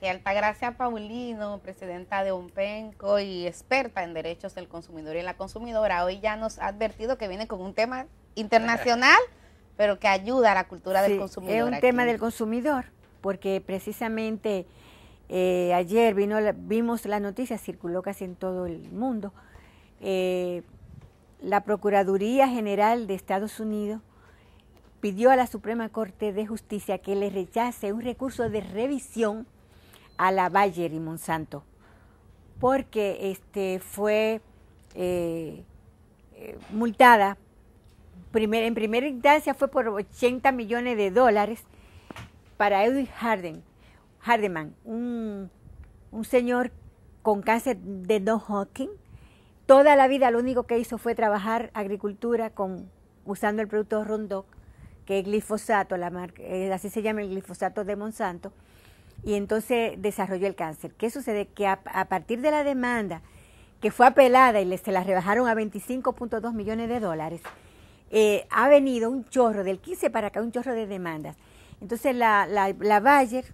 que Altagracia Paulino, presidenta de UNPENCO y experta en derechos del consumidor y la consumidora, hoy ya nos ha advertido que viene con un tema internacional, pero que ayuda a la cultura del consumidor. Es un tema del consumidor, porque precisamente eh, ayer vino, vimos la noticia, circuló casi en todo el mundo. Eh, la Procuraduría General de Estados Unidos pidió a la Suprema Corte de Justicia que le rechace un recurso de revisión a la Bayer y Monsanto, porque este, fue eh, eh, multada, en primera instancia fue por 80 millones de dólares para Edwin Harden, Hardeman, un, señor con cáncer de no hawking, Toda la vida lo único que hizo fue trabajar agricultura con, usando el producto Rondoc, que es glifosato, la eh, así se llama el glifosato de Monsanto y entonces desarrolló el cáncer. ¿Qué sucede? Que a, partir de la demanda que fue apelada y le, se la rebajaron a 25.2 millones de dólares, eh, ha venido un chorro, del 15 para acá, un chorro de demandas. Entonces la, Bayer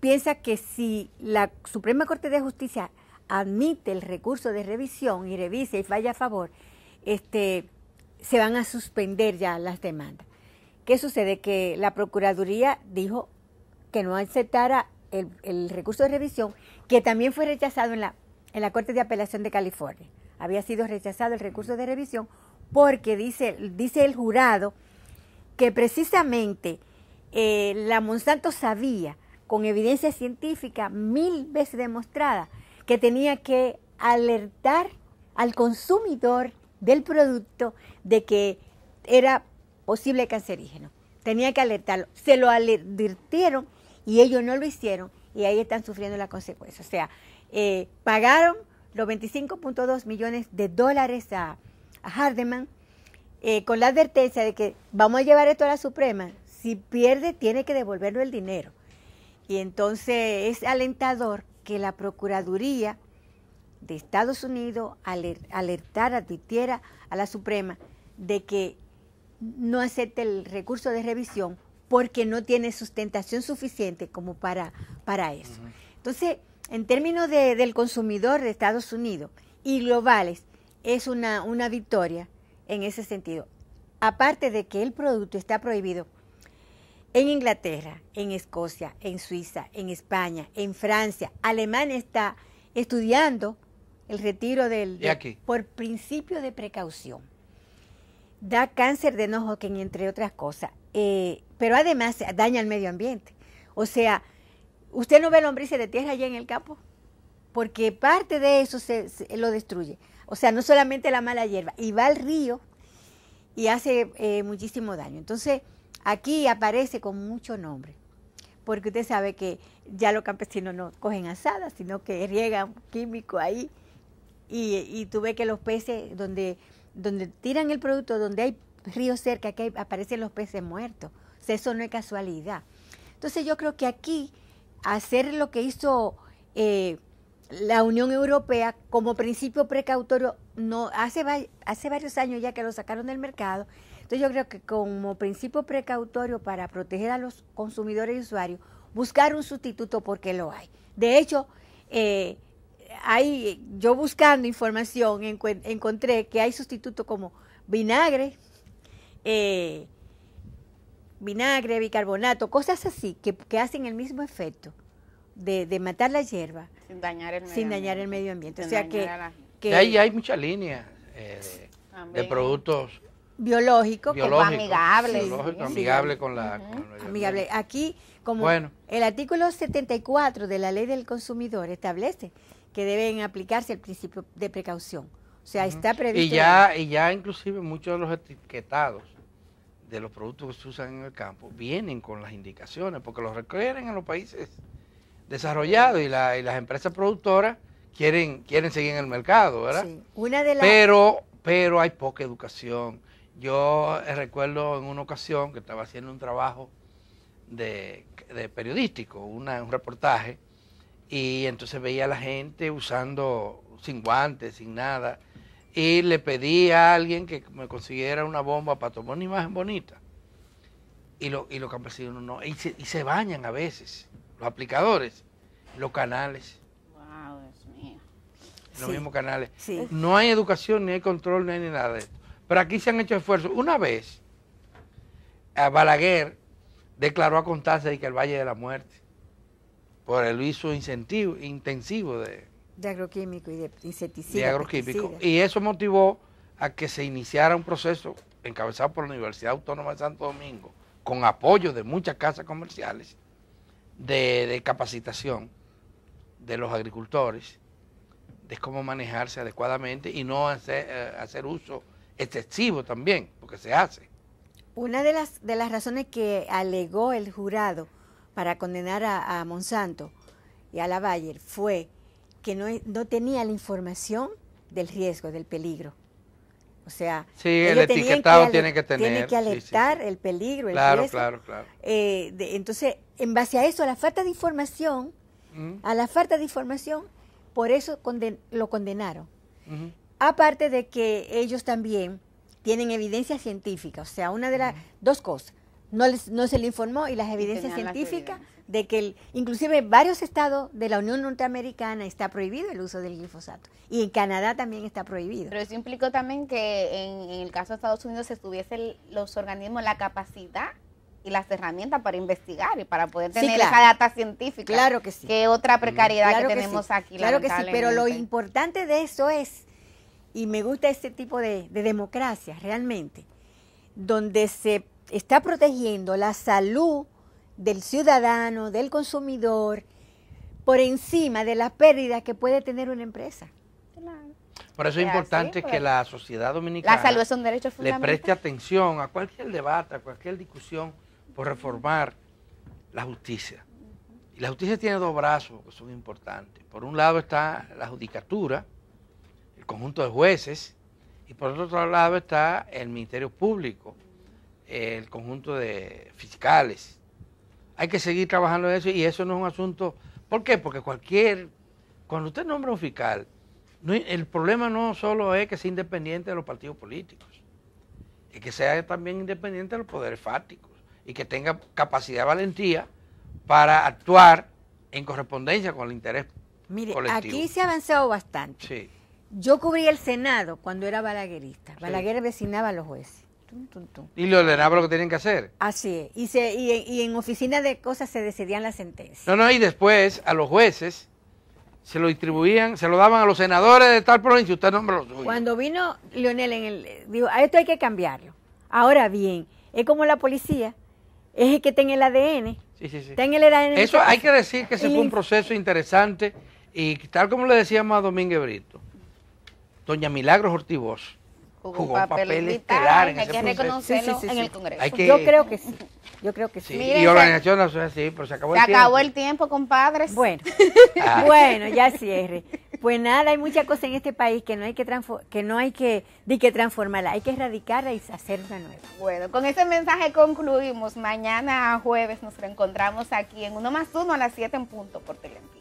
piensa que si la Suprema Corte de Justicia admite el recurso de revisión y revise y falla a favor, este, se van a suspender ya las demandas. ¿Qué sucede? Que la Procuraduría dijo que no aceptara el, recurso de revisión, que también fue rechazado en la, Corte de Apelación de California. Había sido rechazado el recurso de revisión porque dice, dice el jurado que precisamente eh, la Monsanto sabía, con evidencia científica mil veces demostrada, que tenía que alertar al consumidor del producto de que era posible cancerígeno. Tenía que alertarlo. Se lo advirtieron y ellos no lo hicieron y ahí están sufriendo las consecuencias. O sea, eh, pagaron los 25.2 millones de dólares a, Hardeman eh, con la advertencia de que vamos a llevar esto a la Suprema. Si pierde, tiene que devolverlo el dinero. Y entonces es alentador que la Procuraduría de Estados Unidos alertara, advirtiera a la Suprema de que no acepte el recurso de revisión porque no tiene sustentación suficiente como para, para eso. Entonces, en términos del consumidor de Estados Unidos y globales, es una, una victoria en ese sentido. Aparte de que el producto está prohibido en Inglaterra, en Escocia, en Suiza, en España, en Francia, Alemania está estudiando el retiro del, por principio de precaución. Da cáncer de enojo, que entre otras cosas. Eh, pero además daña el medio ambiente. O sea, usted no ve lombrices de tierra allá en el campo, porque parte de eso se, lo destruye. O sea, no solamente la mala hierba, y va al río y hace eh, muchísimo daño. Entonces, aquí aparece con mucho nombre, porque usted sabe que ya los campesinos no cogen asadas, sino que riegan químico ahí. Y, y tú ves que los peces donde, donde tiran el producto, donde hay río cerca, que aparecen los peces muertos. eso no es casualidad. Entonces yo creo que aquí hacer lo que hizo eh, la Unión Europea como principio precautorio, no, hace, hace varios años ya que lo sacaron del mercado, entonces yo creo que como principio precautorio para proteger a los consumidores y usuarios, buscar un sustituto porque lo hay. De hecho, eh, hay, yo buscando información encontré que hay sustitutos como vinagre, eh, vinagre, bicarbonato, cosas así que, hacen el mismo efecto de, matar la hierba. Sin dañar el medio, ambiente. El o sea que, que... Ahí hay muchas líneas eh, de, productos biológicos, amigables amigables. con la... Aquí, como el artículo 74 de la ley del consumidor establece que deben aplicarse el principio de precaución. O sea, está previsto. Y ya, y ya inclusive muchos de los etiquetados de los productos que se usan en el campo vienen con las indicaciones, porque los requieren en los países desarrollados y, las empresas productoras quieren, quieren seguir en el mercado, ¿verdad? Sí. Una de las... pero, pero hay poca educación. Yo recuerdo en una ocasión que estaba haciendo un trabajo de, periodístico, un reportaje, y entonces veía a la gente usando sin guantes, sin nada, y le pedí a alguien que me consiguiera una bomba para tomar una imagen bonita. Y, lo, y los campesinos no. Y se, y se, bañan a veces, los aplicadores, los canales. Wow, Dios mío. Los mismos canales. No hay educación, ni hay control, ni hay nada de esto. Pero aquí se han hecho esfuerzos. Una vez, eh, Balaguer declaró a Constanza de que el Valle de la Muerte por el uso incentivo, intensivo de, de agroquímico y de insecticida. Y eso motivó a que se iniciara un proceso encabezado por la Universidad Autónoma de Santo Domingo, con apoyo de muchas casas comerciales, de, capacitación de los agricultores, de cómo manejarse adecuadamente y no hacer, eh, hacer uso excesivo también, porque se hace. Una de las, de las razones que alegó el jurado para condenar a, a Monsanto y a la Bayer fue que no, e, no tenía la información del riesgo, del peligro. O sea, el etiquetado tiene que tener. Tiene que alertar el peligro, claro, Claro, claro, eh, entonces, en base a eso, a la falta de información, a la falta de información, por eso lo condenaron. Aparte de que ellos también tienen evidencia científica, o sea, una de las dos cosas no, se le informó y las evidencias científicas de que inclusive varios estados de la Unión Norteamericana está prohibido el uso del glifosato y en Canadá también está prohibido. Pero eso implicó también que en, el caso de Estados Unidos se tuviesen los organismos la capacidad y las herramientas para investigar y para poder tener esa data científica. Claro que sí. Que otra precariedad que, tenemos aquí. Claro que sí, pero lo importante de eso es, y me gusta este tipo de, de democracia realmente, donde se está protegiendo la salud del ciudadano, del consumidor, por encima de las pérdidas que puede tener una empresa. Por eso es importante que pues. la sociedad dominicana le preste atención a cualquier debate, a cualquier discusión por reformar la justicia. Y la justicia tiene dos brazos que son importantes. Por un lado está la judicatura, el conjunto de jueces, y por otro lado está el Ministerio Público, el conjunto de fiscales. Hay que seguir trabajando en eso y eso no es un asunto. ¿Por qué? Porque cualquier. Cuando usted nombra un fiscal, el problema no solo es que sea independiente de los partidos políticos, es que sea también independiente de los poderes fácticos y que tenga capacidad valentía para actuar en correspondencia con el interés Mire, aquí se ha avanzado bastante. Yo cubrí el Senado cuando era balaguerista. Balaguer vecinaba a los jueces. Y le ordenaba lo que tenían que hacer. Así es. Y, en oficina de cosas se decidían las sentencias. No, no, y después a los jueces se lo distribuían, se lo daban a los senadores de tal provincia, usted me lo Cuando vino Lionel, en el, digo, a esto hay que cambiarlo. Ahora bien, es como la policía, es el que tenga el ADN. Sí, sí, sí. Tenga el ADN. Eso hay que decir que ese fue un proceso interesante y tal como le decíamos a Domínguez Brito, doña Milagros Ortiz jugó, un papel, papel estelar en hay que reconocerlo en el Congreso. Yo creo que sí. Yo creo que sí. y organización no es así, pero se acabó el tiempo. Se acabó el tiempo, compadres. Bueno, ah. bueno, ya cierre. Pues nada, hay muchas cosas en este país que no hay que que no hay que, que transformarla, hay que erradicarla y hacer una nueva. Bueno, con ese mensaje concluimos. Mañana jueves nos reencontramos aquí en uno más uno a las 7 en punto por teléfono.